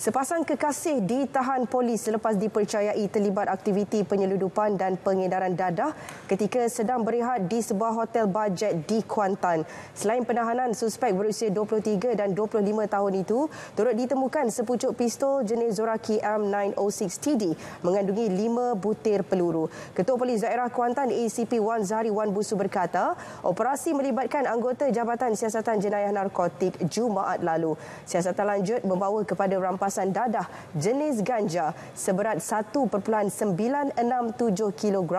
Sepasang kekasih ditahan polis selepas dipercayai terlibat aktiviti penyeludupan dan pengedaran dadah ketika sedang berehat di sebuah hotel bajet di Kuantan. Selain penahanan suspek berusia 23 dan 25 tahun itu, turut ditemukan sepucuk pistol jenis Zoraki M906TD mengandungi 5 butir peluru. Ketua Polis Daerah Kuantan ACP Wan Zahri Wan Busu berkata, operasi melibatkan anggota Jabatan Siasatan Jenayah Narkotik Jumaat lalu. Siasatan lanjut membawa kepada rampas kemasan dadah jenis ganja seberat 1.967 kg,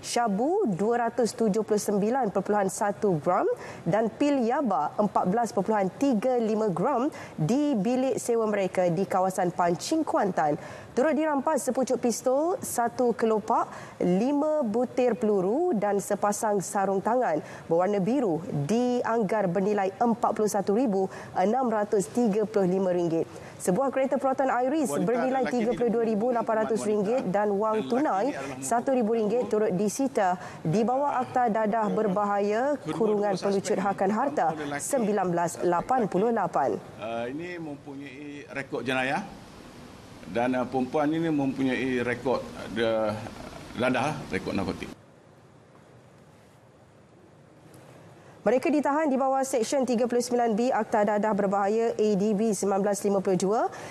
syabu 279.1 gram dan pil yaba 14.35 gram di bilik sewa mereka di kawasan Pancing Kuantan. Turut dirampas sepucuk pistol, satu kelopak, lima butir peluru dan sepasang sarung tangan berwarna biru dianggar bernilai rm ringgit. Sebuah kereta kereta peroton Iris bernilai RM32,800 dan wang tunai RM1,000 turut disita di bawah Akta Dadah Berbahaya Kurungan Pelucut Hakan Harta 1988. Eh, ini mempunyai rekod jenayah dan uh, perempuan ini mempunyai rekod uh, dadah, rekod narkotik. Mereka ditahan di bawah Seksyen 39B Akta Dadah Berbahaya ADB 1952,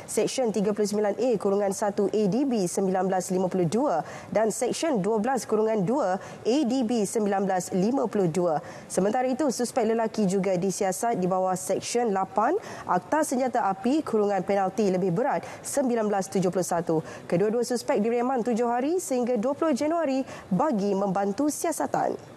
Seksyen 39A Kurungan 1 ADB 1952 dan Seksyen 12 Kurungan 2 ADB 1952. Sementara itu, suspek lelaki juga disiasat di bawah Seksyen 8 Akta Senjata Api Kurungan Penalti Lebih Berat 1971. Kedua-dua suspek direman tujuh hari sehingga 20 Januari bagi membantu siasatan.